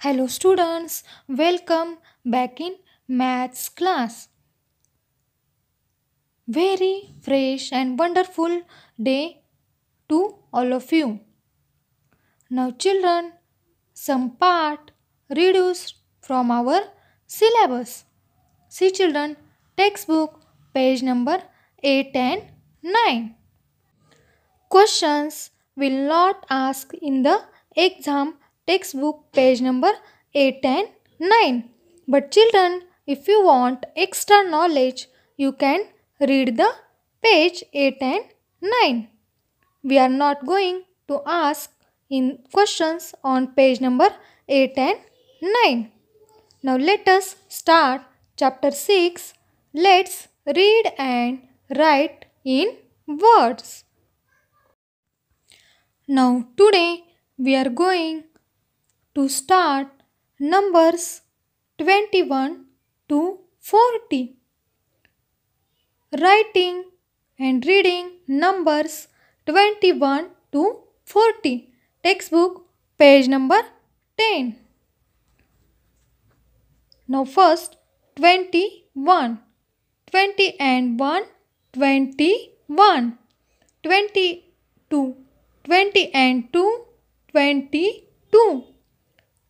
Hello students, welcome back in maths class. Very fresh and wonderful day to all of you. Now children, some part reduced from our syllabus. See children, textbook page number 8 and 9. Questions will not ask in the exam textbook page number 8 and 9. But children, if you want extra knowledge, you can read the page 8 and 9. We are not going to ask in questions on page number 8 and 9. Now let us start chapter 6. Let's read and write in words. Now today we are going to start numbers 21 to 40. Writing and reading numbers 21 to 40. Textbook page number 10. Now first 21. 20 and 1, 21. 22. 20 and 2, 22.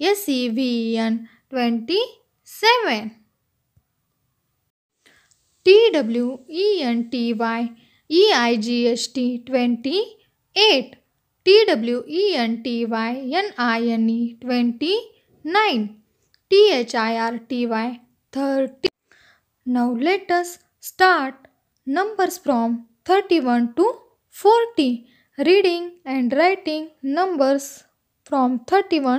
ये C V N twenty seven T W E N T Y E I G H T twenty eight T W E N T Y N I N E twenty nine T H I R T Y thirty now let us start numbers from 31 to 40 reading and writing numbers from 31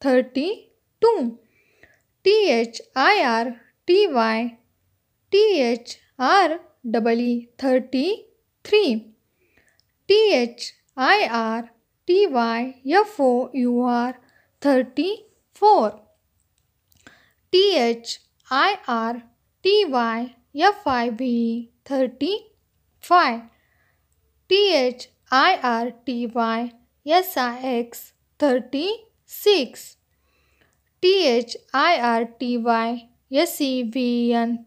32. T H I R T Y T H R E 33. T H I R T Y F O U R 34. T H I R T Y F I V E 35. T H I R T Y S I X 36. 6. THIRTYSEVN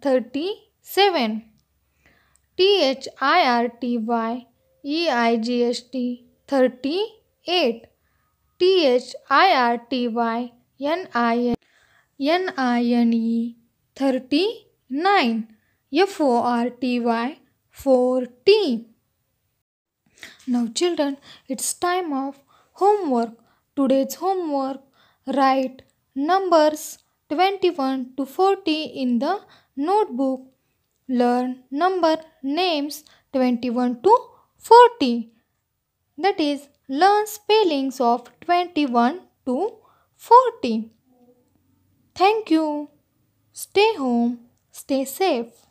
37 E I G H T thirty 38 THIRTYNINE 39 FORTY 40 Now children it's time of homework Today's homework write numbers 21 to 40 in the notebook. Learn number names 21 to 40. That is, learn spellings of 21 to 40. Thank you. Stay home. Stay safe.